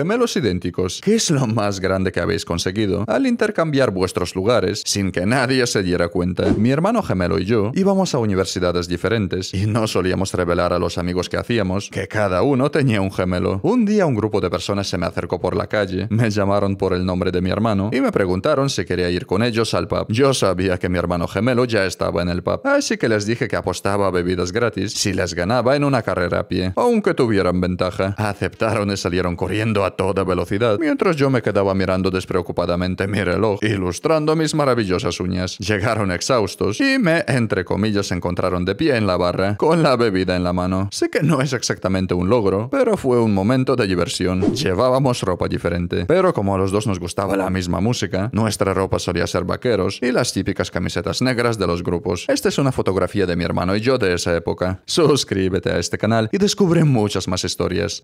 gemelos idénticos. ¿Qué es lo más grande que habéis conseguido? Al intercambiar vuestros lugares, sin que nadie se diera cuenta, mi hermano gemelo y yo íbamos a universidades diferentes y no solíamos revelar a los amigos que hacíamos que cada uno tenía un gemelo. Un día un grupo de personas se me acercó por la calle, me llamaron por el nombre de mi hermano y me preguntaron si quería ir con ellos al pub. Yo sabía que mi hermano gemelo ya estaba en el pub, así que les dije que apostaba a bebidas gratis si les ganaba en una carrera a pie, aunque tuvieran ventaja. Aceptaron y salieron corriendo a toda velocidad, mientras yo me quedaba mirando despreocupadamente mi reloj, ilustrando mis maravillosas uñas. Llegaron exhaustos y me, entre comillas, encontraron de pie en la barra, con la bebida en la mano. Sé que no es exactamente un logro, pero fue un momento de diversión. Llevábamos ropa diferente, pero como a los dos nos gustaba la misma música, nuestra ropa solía ser vaqueros y las típicas camisetas negras de los grupos. Esta es una fotografía de mi hermano y yo de esa época. Suscríbete a este canal y descubre muchas más historias.